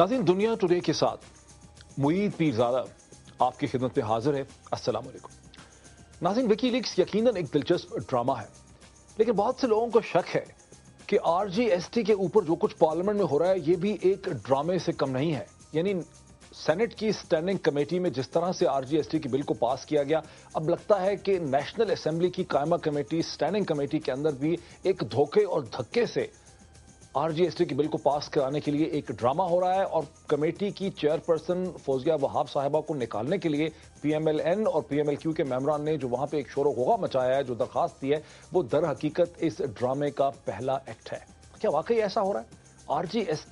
नाजिन दुनिया टुडे के साथ मुईद पीरजादा आपकी खिदमत में हाजिर है अस्सलाम वालेकुम नाजिन विकी लीक्स यकीनन एक दिलचस्प ड्रामा है लेकिन बहुत से लोगों को शक है कि आरजीएसटी के ऊपर जो कुछ पार्लियामेंट में हो रहा है ये भी एक ड्रामे से कम नहीं है यानी सेनेट की स्टैंडिंग कमेटी में जिस तरह से आरजीएसटी के बिल को पास किया गया अब लगता है कि नेशनल असेंबली की कायमा कमेटी स्टैंडिंग कमेटी के अंदर भी एक धोखे और धक्के से आरजीएसटी के बिल को पास कराने के लिए एक ड्रामा हो रहा है और कमेटी की चेयरपर्सन फौजिया वहाब साहिबा को निकालने के लिए पीएमएलएन और पीएमएलक्यू के मेम्बरान ने जो वहां पे एक शोर होगा मचाया है जो दरखास्त दी है वो दर हकीकत इस ड्रामे का पहला एक्ट है क्या वाकई ऐसा हो रहा है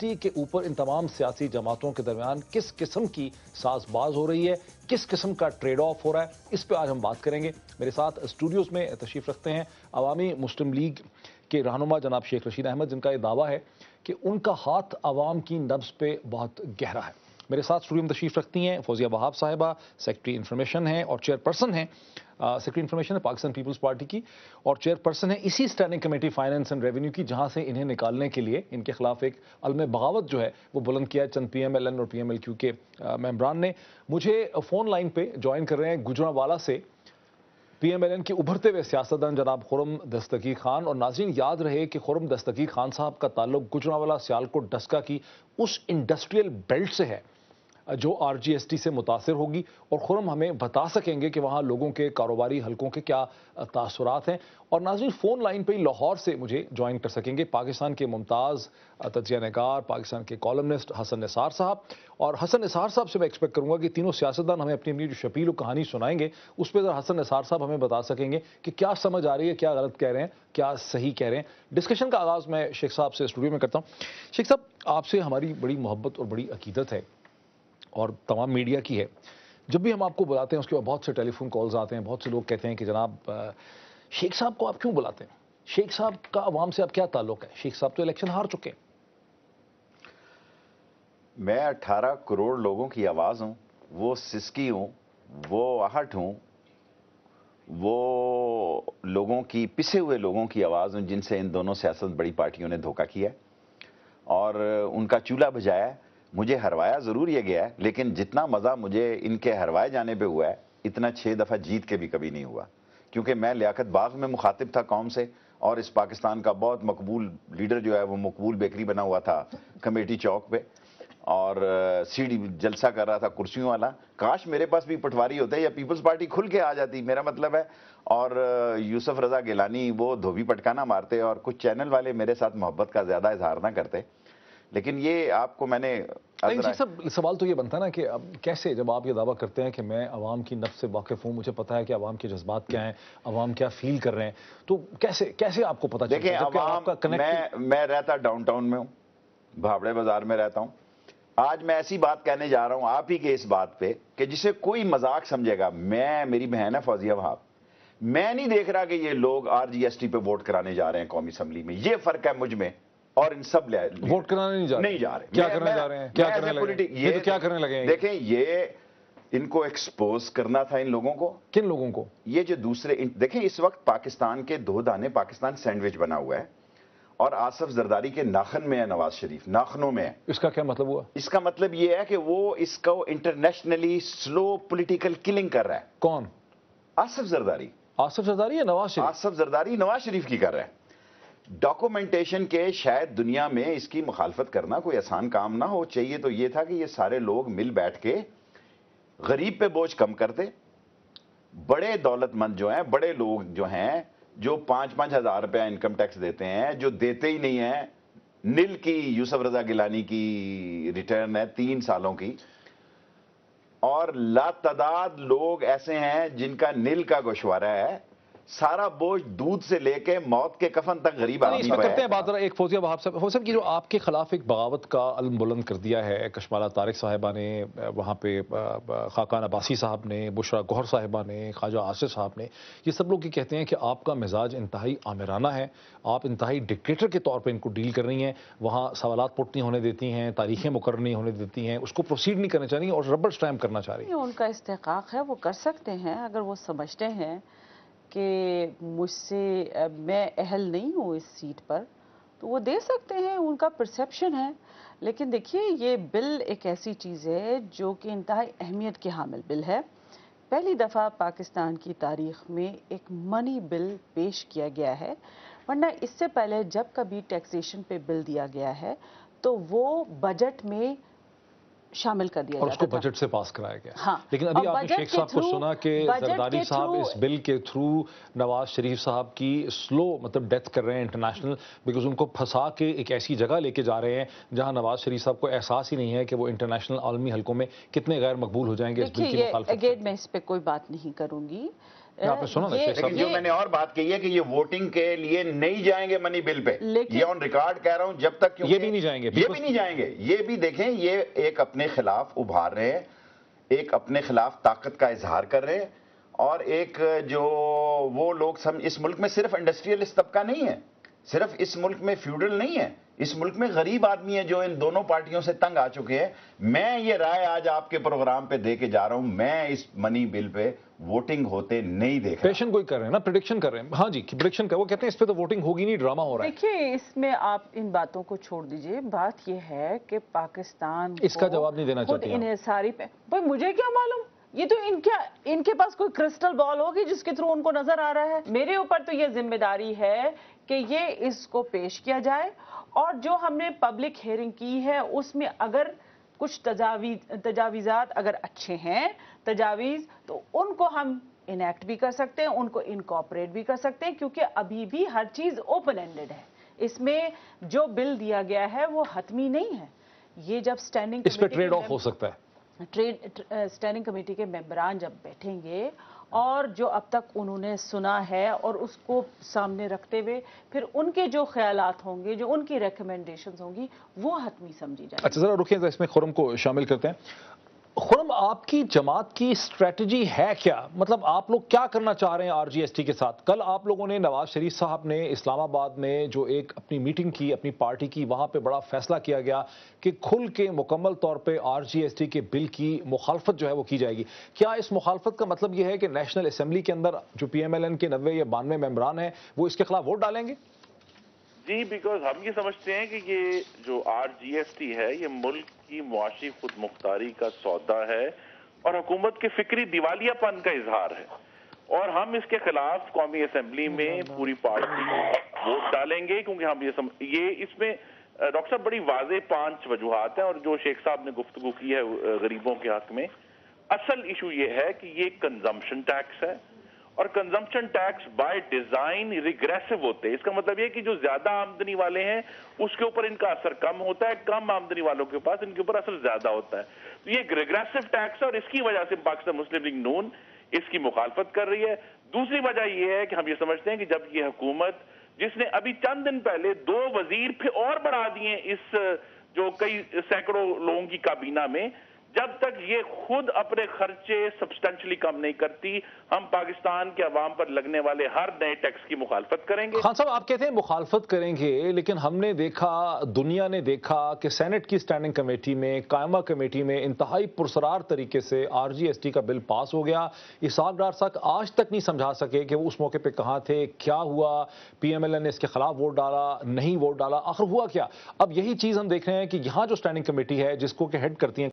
टी के ऊपर इन तमाम सियासी जमातों के दरमियान किस किस्म की साजबाज हो रही है किस किस्म का ट्रेड ऑफ हो रहा है इस पर आज हम बात करेंगे मेरे साथ स्टूडियोज़ में तशरीफ़ रखते हैं अवामी मुस्लिम लीग के रहनुमा जनाब शेख रशीद अहमद जिनका यह दावा है कि उनका हाथ आवाम की नब्स पे बहुत गहरा है मेरे साथ स्टूडियो में तशरीफ़ रखती हैं फौजिया वहाब साहिबा सेक्रेटरी इन्फॉर्मेशन हैं और चेयरपर्सन हैं सेक्रेटरी इन्फॉर्मेशन है पाकिस्तान पीपल्स पार्टी की और चेयरपर्सन है इसी standing committee finance and revenue की जहां से इन्हें निकालने के लिए इनके खिलाफ एक अलम बगावत जो है वो बुलंद किया चंद पी और पी के मेम्बरान ने मुझे फ़ोन लाइन पर ज्वाइन कर रहे हैं गुजरावाला से पीएमएलएन के उभरते हुए सियासतदान जनाब खुरम दस्तकी खान और नाजीन याद रहे कि खुरम दस्तकी खान साहब का ताल्लुक गुजरावाला सियालकोट डस्का की उस इंडस्ट्रियल बेल्ट से है जो टी से मुतासर होगी और खुरम हमें बता सकेंगे कि वहाँ लोगों के कारोबारी हलकों के क्या तासरात हैं और नाजरीन फ़ोन लाइन पर ही लाहौर से मुझे ज्वाइन कर सकेंगे पाकिस्तान के मुमताज़ तजिया नगार पाकिस्तान के कॉलमनिस्ट हसन निसार साहब और हसन निसार साहब से मैं एक्सपेक्ट करूंगा कि तीनों सियासतदान हमें अपनी अपनी जो शपील कहानी सुनाएंगे उस पर हसन निसार साहब हमें बता सकेंगे कि क्या समझ आ रही है क्या गलत कह रहे हैं क्या सही कह रहे हैं डिस्कशन का आगाज़ मैं शेख साहब से स्टूडियो में करता हूँ शेख साहब आपसे हमारी बड़ी मोहब्बत और बड़ी अकीदत है और तमाम मीडिया की है जब भी हम आपको बुलाते हैं उसके बाद बहुत से टेलीफोन कॉल्स आते हैं बहुत से लोग कहते हैं कि जनाब शेख साहब को आप क्यों बुलाते हैं शेख साहब का आवाम से आप क्या ताल्लुक है शेख साहब तो इलेक्शन हार चुके हैं मैं 18 करोड़ लोगों की आवाज़ हूँ वो सिस्की हूँ वो आहट हूँ वो लोगों की पिसे हुए लोगों की आवाज़ हूँ जिनसे इन दोनों सियासत बड़ी पार्टियों ने धोखा किया और उनका चूल्हा बजाया मुझे हरवाया ज़रूर ये गया है लेकिन जितना मज़ा मुझे इनके हरवाए जाने पे हुआ है इतना छः दफ़ा जीत के भी कभी नहीं हुआ क्योंकि मैं लियाकत बाग में मुखातिब था कौम से और इस पाकिस्तान का बहुत मकबूल लीडर जो है वो मकबूल बेकरी बना हुआ था कमेटी चौक पे और सीढ़ी जलसा कर रहा था कुर्सियों वाला काश मेरे पास भी पटवारी होते या पीपल्स पार्टी खुल के आ जाती मेरा मतलब है और यूसुफ रज़ा गिलानी वो धोबी पटकाना मारते और कुछ चैनल वाले मेरे साथ मोहब्बत का ज़्यादा इजहार ना करते लेकिन ये आपको मैंने सब सवाल तो ये बनता ना कि अब कैसे जब आप ये दावा करते हैं कि मैं आवाम की नफ से वाकिफ हूँ मुझे पता है कि आवाम के जज्बात क्या हैं आवाम क्या फील कर रहे हैं तो कैसे कैसे आपको पता चलता है आपका कनेक्ट मैं मैं रहता डाउनटाउन में हूँ भावड़े बाजार में रहता हूँ आज मैं ऐसी बात कहने जा रहा हूँ आप ही के इस बात पर कि जिसे कोई मजाक समझेगा मैं मेरी बहन है फौजिया भाव मैं नहीं देख रहा कि ये लोग टी पे वोट कराने जा रहे हैं कौमी असम्बली में ये फर्क है मुझ में और इन सब ले वोट कराने नहीं जा रहे नहीं जा रहे क्या करने जा रहे हैं तो क्या करने लगे ये तो क्या करने लगे देखें ये इनको एक्सपोज करना था इन लोगों को किन लोगों को ये जो दूसरे देखें इस वक्त पाकिस्तान के दो दाने पाकिस्तान सैंडविच बना हुआ है और आसफ जरदारी के नाखन में है नवाज शरीफ नाखनों में है इसका क्या मतलब हुआ इसका मतलब ये है कि वो इसको इंटरनेशनली स्लो पॉलिटिकल किलिंग कर रहा है कौन आसफ जरदारी आसफ जरदारी या नवाज शरीफ आसफ जरदारी नवाज शरीफ की कर रहा है डॉक्यूमेंटेशन के शायद दुनिया में इसकी मुखालफत करना कोई आसान काम ना हो चाहिए तो यह था कि ये सारे लोग मिल बैठ के गरीब पे बोझ कम करते बड़े दौलतमंद जो हैं बड़े लोग जो हैं जो पांच पांच हज़ार रुपया इनकम टैक्स देते हैं जो देते ही नहीं हैं नील की यूसुफ रजा गिलानी की रिटर्न है तीन सालों की और लातदाद लोग ऐसे हैं जिनका नील का गोशवारा है सारा बोझ दूध से लेके मौत के कफन तक गरीब करते हैं बात एक फौजिया वहाब साहब हो साहब की जो आपके खिलाफ एक बगावत का अलम बुलंद कर दिया है कशमाला तारिक साहिबा ने वहाँ पे खाकान अब्बासी साहब ने बुशरा गौहर साहिबा ने ख्वाजा आसिफ साहब ने ये सब लोग ये कहते हैं कि आपका मिजाज इंतहाई आमिराना है आप इंतहाई डिक्टेटर के तौर पर इनको डील कर रही हैं वहाँ सवाल पुट नहीं होने देती हैं तारीखें मुकर नहीं होने देती हैं उसको प्रोसीड नहीं करना चाह रही और रबर स्टैम्प करना चाह रही है उनका इस्तेक है वो कर सकते हैं अगर वो समझते हैं कि मुझसे मैं अहल नहीं हूँ इस सीट पर तो वो दे सकते हैं उनका परसेप्शन है लेकिन देखिए ये बिल एक ऐसी चीज़ है जो कि इंतहाई अहमियत के हामिल बिल है पहली दफ़ा पाकिस्तान की तारीख में एक मनी बिल पेश किया गया है वरना इससे पहले जब कभी टैक्सेशन पे बिल दिया गया है तो वो बजट में शामिल कर दिया और उसको बजट से पास कराया गया हाँ लेकिन अभी आपने शेख साहब को सुना कि जरदारी साहब इस बिल के थ्रू नवाज शरीफ साहब की स्लो मतलब डेथ कर रहे हैं इंटरनेशनल बिकॉज उनको फंसा के एक ऐसी जगह लेके जा रहे हैं जहां नवाज शरीफ साहब को एहसास ही नहीं है कि वो इंटरनेशनल आलमी हल्कों में कितने गैर मकबूल हो जाएंगे इस बिल की मैं इस पर कोई बात नहीं करूंगी आपने तो जो मैंने और बात कही है कि ये वोटिंग के लिए नहीं जाएंगे मनी बिल पे ये ऑन रिकॉर्ड कह रहा हूं जब तक ये भी नहीं जाएंगे ये भी नहीं जाएंगे ये भी देखें ये एक अपने खिलाफ उभार रहे हैं एक अपने खिलाफ ताकत का इजहार कर रहे हैं और एक जो वो लोग सम इस मुल्क में सिर्फ इंडस्ट्रियल तबका नहीं है सिर्फ इस मुल्क में फ्यूडल नहीं है इस मुल्क में गरीब आदमी है जो इन दोनों पार्टियों से तंग आ चुके हैं मैं ये राय आज आपके प्रोग्राम पे दे के जा रहा हूं मैं इस मनी बिल पे वोटिंग होते नहीं देख पेशन कोई कर रहे हैं ना प्रिडिक्शन कर रहे हैं हाँ जी प्रिडिक्शन कर वो कहते हैं इस पे तो वोटिंग होगी नहीं ड्रामा हो रहा है देखिए इसमें आप इन बातों को छोड़ दीजिए बात यह है कि पाकिस्तान इसका जवाब नहीं देना चाहिए इन्हें पे भाई मुझे क्या मालूम ये तो इनके इनके पास कोई क्रिस्टल बॉल होगी जिसके थ्रू उनको नजर आ रहा है मेरे ऊपर तो ये जिम्मेदारी है कि ये इसको पेश किया जाए और जो हमने पब्लिक हेयरिंग की है उसमें अगर कुछ तजावीज तजावीज़ात अगर अच्छे हैं तजावीज़ तो उनको हम इनेक्ट भी कर सकते हैं उनको इनकॉपरेट भी कर सकते हैं क्योंकि अभी भी हर चीज़ ओपन एंडेड है इसमें जो बिल दिया गया है वो हतमी नहीं है ये जब स्टैंडिंग ट्रेड ऑफ हो सकता है ट्रेड स्टैंडिंग कमेटी के मेम्बरान जब बैठेंगे और जो अब तक उन्होंने सुना है और उसको सामने रखते हुए फिर उनके जो ख्याल होंगे जो उनकी रिकमेंडेशन होंगी वो हतमी समझी जाए अच्छा जरा रुखें इसमें खुरम को शामिल करते हैं खुरम आपकी जमात की स्ट्रेटजी है क्या मतलब आप लोग क्या करना चाह रहे हैं आरजीएसटी के साथ कल आप लोगों ने नवाज शरीफ साहब ने इस्लामाबाद में जो एक अपनी मीटिंग की अपनी पार्टी की वहां पे बड़ा फैसला किया गया कि खुल के मुकम्मल तौर पे आरजीएसटी के बिल की मुखालफत जो है वो की जाएगी क्या इस मुखालफत का मतलब यह है कि नेशनल असेंबली के अंदर जो पी एम एल एन के नबे या बानवे मेम्बरान हैं वो इसके खिलाफ वोट डालेंगे जी बिकॉज हम ये समझते हैं कि ये जो आर जी एस टी है ये मुल्क की मुआशी खुद मुख्तारी का सौदा है और हुकूमत के फिक्री दिवालियापन का इजहार है और हम इसके खिलाफ कौमी असम्बली में पूरी पार्टी वोट डालेंगे क्योंकि हम ये सम... ये इसमें डॉक्टर साहब बड़ी वाजे पांच वजूहत हैं और जो शेख साहब ने गुफ्तु की है गरीबों के हक में असल इशू ये है कि ये कंजम्पशन टैक्स है और consumption tax by design regressive होते हैं इसका मतलब ये कि जो ज्यादा आमदनी वाले हैं उसके ऊपर इनका असर कम होता है कम आमदनी वालों के पास इनके ऊपर असर ज्यादा होता है तो ये रिग्रेसिव टैक्स है और इसकी वजह से पाकिस्तान मुस्लिम लीग नून इसकी मुखालफत कर रही है दूसरी वजह यह है कि हम ये समझते हैं कि जब ये हुकूमत जिसने अभी चंद दिन पहले दो वजीर फिर और बढ़ा दिए इस जो कई सैकड़ों लोगों की काबीना में जब तक ये खुद अपने खर्चे सब्सटेंशली कम नहीं करती हम पाकिस्तान के अवाम पर लगने वाले हर नए टैक्स की मुखालफत करेंगे खान साहब आप कहते हैं मुखालफत करेंगे लेकिन हमने देखा दुनिया ने देखा कि सेनेट की स्टैंडिंग कमेटी में कायमा कमेटी में इंतहाई पुरसरार तरीके से आर जी एस टी का बिल पास हो गया इसाक डार आज तक नहीं समझा सके कि वो उस मौके पर कहाँ थे क्या हुआ पी एम एल एन ने इसके खिलाफ वोट डाला नहीं वोट डाला आखिर हुआ क्या अब यही चीज़ हम देख रहे हैं कि यहाँ जो स्टैंडिंग कमेटी है जिसको कि हेड करती है